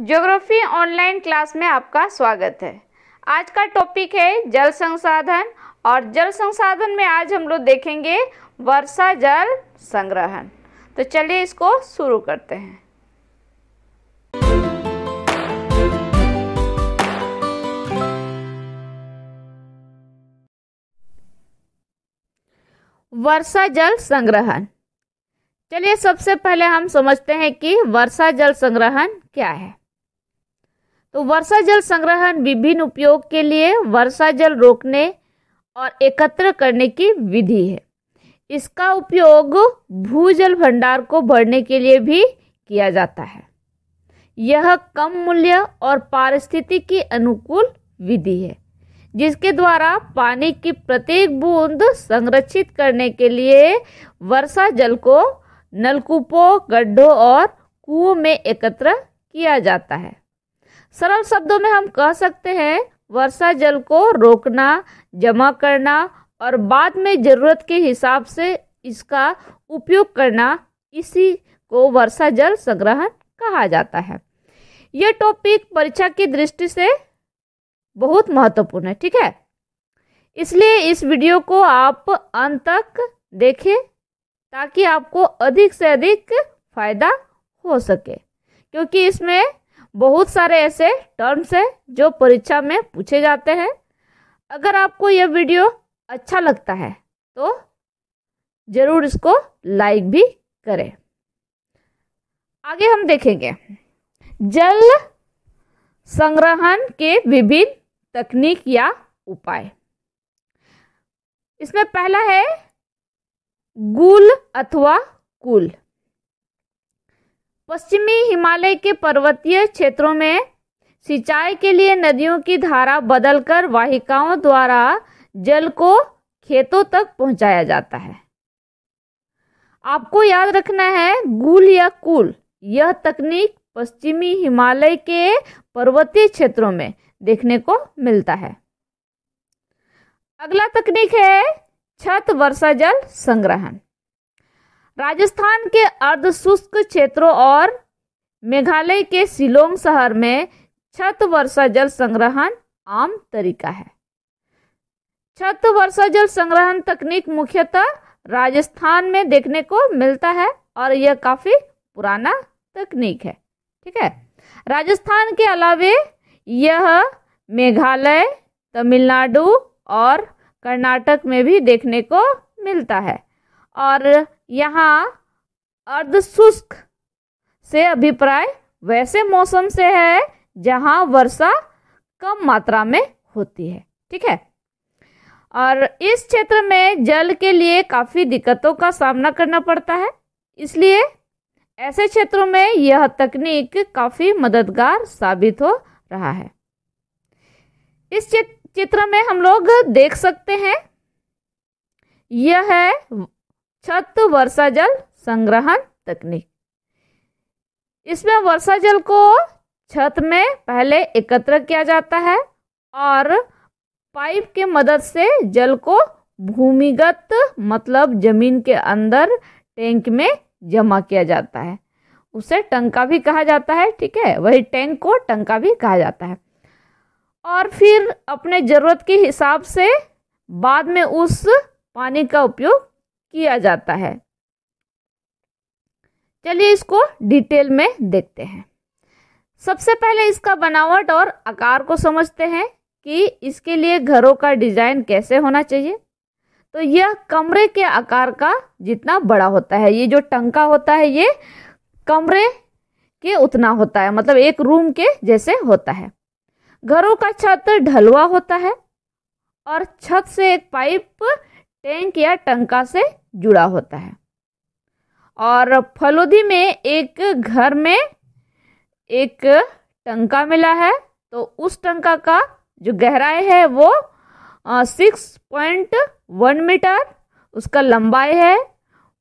geography online class में आपका स्वागत है आज का टॉपिक है जल संसाधन और जल संसाधन में आज हम लोग देखेंगे वर्षा जल संग्रहण तो चलिए इसको शुरू करते हैं वर्षा जल संग्रहण चलिए सबसे पहले हम समझते हैं कि वर्षा जल संग्रहण क्या है तो वर्षा जल संग्रहण विभिन्न उपयोग के लिए वर्षा जल रोकने और एकत्र करने की विधि है इसका उपयोग भूजल भंडार को भरने के लिए भी किया जाता है यह कम मूल्य और पारिस्थिति की अनुकूल विधि है जिसके द्वारा पानी की प्रत्येक बूंद संरक्षित करने के लिए वर्षा जल को नलकूपों गड्ढों और कुओं में एकत्र किया जाता है सरल शब्दों में हम कह सकते हैं वर्षा जल को रोकना जमा करना और बाद में ज़रूरत के हिसाब से इसका उपयोग करना इसी को वर्षा जल संग्रहण कहा जाता है यह टॉपिक परीक्षा की दृष्टि से बहुत महत्वपूर्ण है ठीक है इसलिए इस वीडियो को आप अंत तक देखें ताकि आपको अधिक से अधिक फायदा हो सके क्योंकि इसमें बहुत सारे ऐसे टर्म्स हैं जो परीक्षा में पूछे जाते हैं अगर आपको यह वीडियो अच्छा लगता है तो ज़रूर इसको लाइक भी करें आगे हम देखेंगे जल संग्रहण के विभिन्न तकनीक या उपाय इसमें पहला है गुल अथवा कुल पश्चिमी हिमालय के पर्वतीय क्षेत्रों में सिंचाई के लिए नदियों की धारा बदलकर वाहिकाओं द्वारा जल को खेतों तक पहुंचाया जाता है आपको याद रखना है गुल या कुल यह तकनीक पश्चिमी हिमालय के पर्वतीय क्षेत्रों में देखने को मिलता है अगला तकनीक है छत वर्षा जल संग्रहण राजस्थान के अर्ध शुष्क क्षेत्रों और मेघालय के शिलोंग शहर में छत वर्षा जल संग्रहण आम तरीका है छत वर्षा जल संग्रहण तकनीक मुख्यतः राजस्थान में देखने को मिलता है और यह काफ़ी पुराना तकनीक है ठीक है राजस्थान के अलावे यह मेघालय तमिलनाडु और कर्नाटक में भी देखने को मिलता है और यहाँ अर्ध शुष्क से अभिप्राय वैसे मौसम से है जहाँ वर्षा कम मात्रा में होती है ठीक है और इस क्षेत्र में जल के लिए काफ़ी दिक्कतों का सामना करना पड़ता है इसलिए ऐसे क्षेत्रों में यह तकनीक काफ़ी मददगार साबित हो रहा है इस चित्र में हम लोग देख सकते हैं यह है छत वर्षा जल संग्रहण तकनीक इसमें वर्षा जल को छत में पहले एकत्र किया जाता है और पाइप के मदद से जल को भूमिगत मतलब जमीन के अंदर टैंक में जमा किया जाता है उसे टंका भी कहा जाता है ठीक है वही टैंक को टंका भी कहा जाता है और फिर अपने ज़रूरत के हिसाब से बाद में उस पानी का उपयोग किया जाता है चलिए इसको डिटेल में देखते हैं सबसे पहले इसका बनावट और आकार को समझते हैं कि इसके लिए घरों का डिजाइन कैसे होना चाहिए तो यह कमरे के आकार का जितना बड़ा होता है ये जो टंका होता है ये कमरे के उतना होता है मतलब एक रूम के जैसे होता है घरों का छत ढलवा होता है और छत से एक पाइप टैंक या टंका से जुड़ा होता है और फलोदी में एक घर में एक टंका मिला है तो उस टंका का जो गहराई है वो सिक्स पॉइंट वन मीटर उसका लंबाई है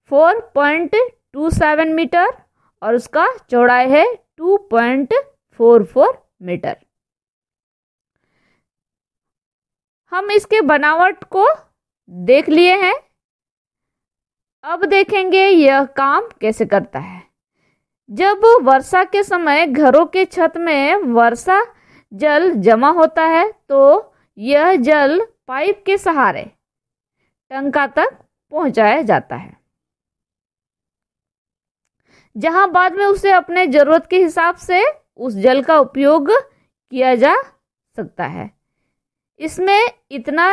four point two seven metre और उसका चौड़ाई है two point four four metre हम इसके बनावट को देख लिए हैं अब देखेंगे यह काम कैसे करता है जब वर्षा के समय घरों के छत में वर्षा जल जमा होता है तो यह जल पाइप के सहारे टंका तक पहुंचाया जाता है जहां बाद में उसे अपने जरूरत के हिसाब से उस जल का उपयोग किया जा सकता है इसमें इतना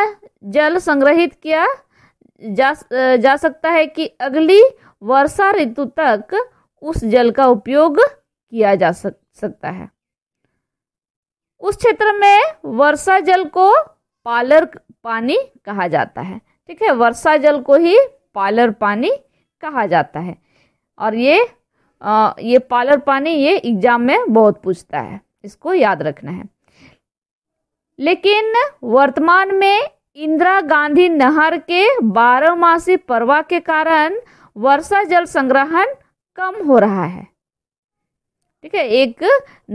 जल संग्रहित किया जा जा सकता है कि अगली वर्षा ऋतु तक उस जल का उपयोग किया जा सक, सकता है उस क्षेत्र में वर्षा जल को पालर पानी कहा जाता है ठीक है वर्षा जल को ही पालर पानी कहा जाता है और ये आ, ये पालर पानी ये एग्जाम में बहुत पूछता है इसको याद रखना है लेकिन वर्तमान में इंदिरा गांधी नहर के बारहमासी प्रवाह के कारण वर्षा जल संग्रहण कम हो रहा है ठीक है एक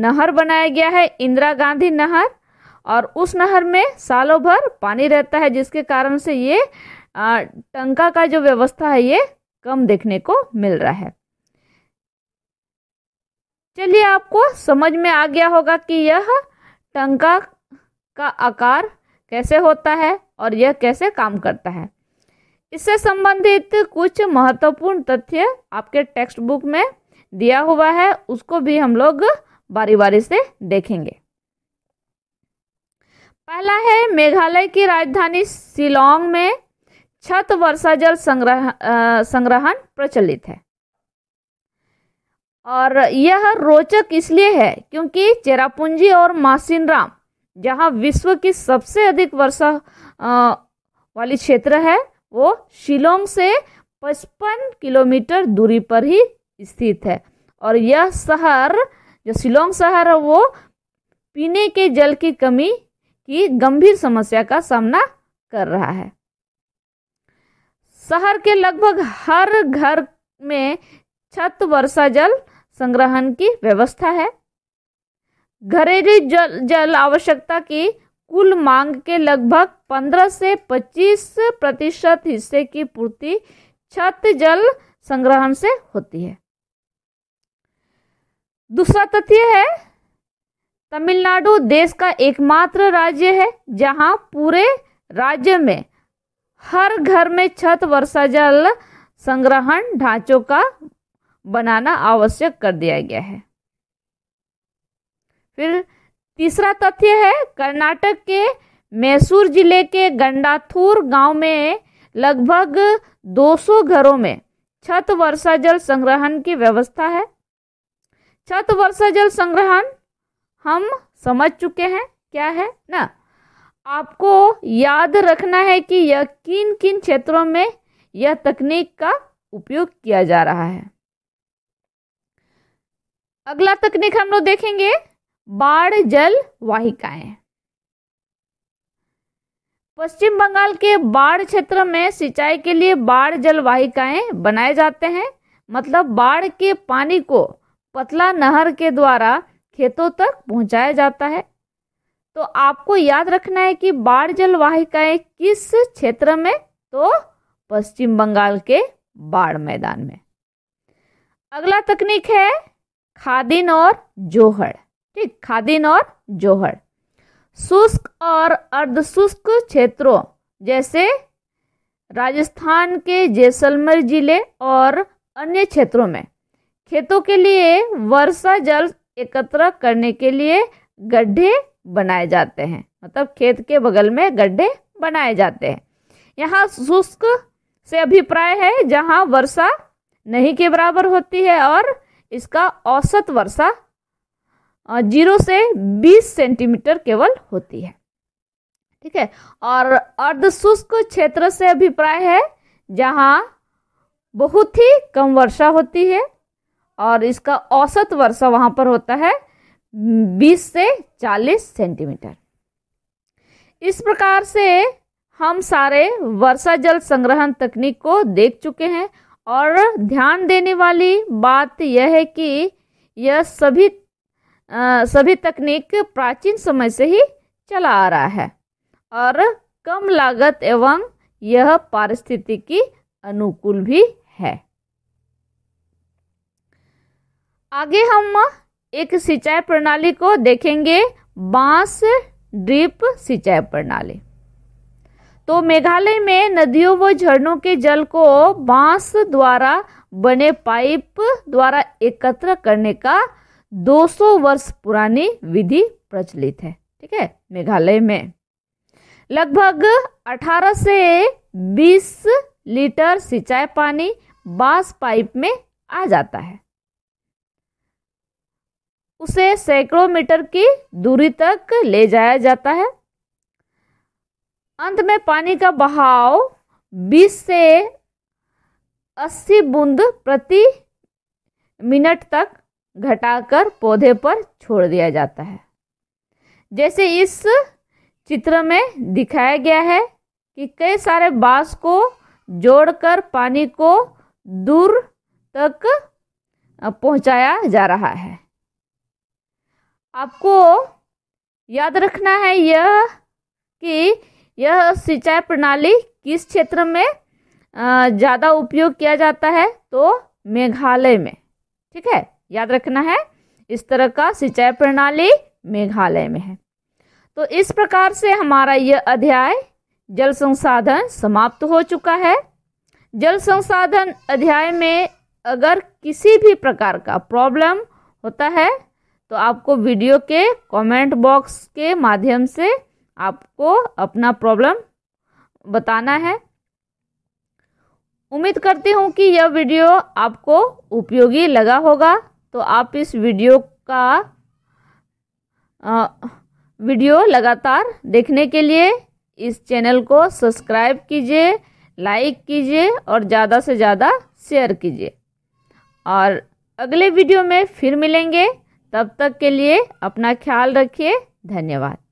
नहर बनाया गया है इंदिरा गांधी नहर और उस नहर में सालों भर पानी रहता है जिसके कारण से ये टंका का जो व्यवस्था है ये कम देखने को मिल रहा है चलिए आपको समझ में आ गया होगा कि यह टंका का आकार कैसे होता है और यह कैसे काम करता है इससे संबंधित कुछ महत्वपूर्ण तथ्य आपके टेक्स्ट बुक में दिया हुआ है उसको भी हम लोग बारी बारी से देखेंगे पहला है मेघालय की राजधानी शिलोंग में छत वर्षा जल संग्रह संग्रहण प्रचलित है और यह रोचक इसलिए है क्योंकि चेरापूंजी और मासिनराम जहाँ विश्व की सबसे अधिक वर्षा वाली क्षेत्र है वो शिलोंग से पचपन किलोमीटर दूरी पर ही स्थित है और यह शहर जो शिलोंग शहर है वो पीने के जल की कमी की गंभीर समस्या का सामना कर रहा है शहर के लगभग हर घर में छत वर्षा जल संग्रहण की व्यवस्था है घरेलू जल जल आवश्यकता की कुल मांग के लगभग 15 से 25 प्रतिशत हिस्से की पूर्ति छत जल संग्रहण से होती है दूसरा तथ्य है तमिलनाडु देश का एकमात्र राज्य है जहां पूरे राज्य में हर घर में छत वर्षा जल संग्रहण ढांचों का बनाना आवश्यक कर दिया गया है फिर तीसरा तथ्य है कर्नाटक के मैसूर जिले के गंडाथूर गांव में लगभग 200 घरों में छत वर्षा जल संग्रहण की व्यवस्था है छत वर्षा जल संग्रहण हम समझ चुके हैं क्या है ना आपको याद रखना है कि यह किन किन क्षेत्रों में यह तकनीक का उपयोग किया जा रहा है अगला तकनीक हम लोग देखेंगे बाढ़ जल वाहिकाएं पश्चिम बंगाल के बाढ़ क्षेत्र में सिंचाई के लिए बाढ़ जल वाहिकाएं बनाए जाते हैं मतलब बाढ़ के पानी को पतला नहर के द्वारा खेतों तक पहुंचाया जाता है तो आपको याद रखना है कि बाढ़ जल वाहिकाएं किस क्षेत्र में तो पश्चिम बंगाल के बाढ़ मैदान में अगला तकनीक है खादिन और जोहड़ ठीक खादिन और जोहर शुष्क और अर्धशुष्क क्षेत्रों जैसे राजस्थान के जैसलमेर जिले और अन्य क्षेत्रों में खेतों के लिए वर्षा जल एकत्र करने के लिए गड्ढे बनाए जाते हैं मतलब खेत के बगल में गड्ढे बनाए जाते हैं यहाँ शुष्क से अभिप्राय है जहाँ वर्षा नहीं के बराबर होती है और इसका औसत वर्षा जीरो से बीस सेंटीमीटर केवल होती है ठीक है और अर्धशुष्क क्षेत्र से अभिप्राय है जहाँ बहुत ही कम वर्षा होती है और इसका औसत वर्षा वहाँ पर होता है 20 से 40 सेंटीमीटर इस प्रकार से हम सारे वर्षा जल संग्रहण तकनीक को देख चुके हैं और ध्यान देने वाली बात यह है कि यह सभी सभी तकनीक प्राचीन समय से ही चला आ रहा है और कम लागत एवं यह पारिस्थितिकी अनुकूल भी है आगे हम एक सिंचाई प्रणाली को देखेंगे बांस ड्रिप सिंचाई प्रणाली तो मेघालय में नदियों व झरनों के जल को बांस द्वारा बने पाइप द्वारा एकत्र करने का 200 वर्ष पुरानी विधि प्रचलित है ठीक है मेघालय में लगभग 18 से 20 लीटर सिंचाई पानी बांस पाइप में आ जाता है उसे सैकड़ों मीटर की दूरी तक ले जाया जाता है अंत में पानी का बहाव 20 से 80 बूंद प्रति मिनट तक घटाकर पौधे पर छोड़ दिया जाता है जैसे इस चित्र में दिखाया गया है कि कई सारे बांस को जोड़कर पानी को दूर तक पहुंचाया जा रहा है आपको याद रखना है यह कि यह सिंचाई प्रणाली किस क्षेत्र में ज़्यादा उपयोग किया जाता है तो मेघालय में ठीक है याद रखना है इस तरह का सिंचाई प्रणाली मेघालय में है तो इस प्रकार से हमारा यह अध्याय जल संसाधन समाप्त हो चुका है जल संसाधन अध्याय में अगर किसी भी प्रकार का प्रॉब्लम होता है तो आपको वीडियो के कमेंट बॉक्स के माध्यम से आपको अपना प्रॉब्लम बताना है उम्मीद करती हूँ कि यह वीडियो आपको उपयोगी लगा होगा तो आप इस वीडियो का आ, वीडियो लगातार देखने के लिए इस चैनल को सब्सक्राइब कीजिए लाइक कीजिए और ज़्यादा से ज़्यादा शेयर कीजिए और अगले वीडियो में फिर मिलेंगे तब तक के लिए अपना ख्याल रखिए धन्यवाद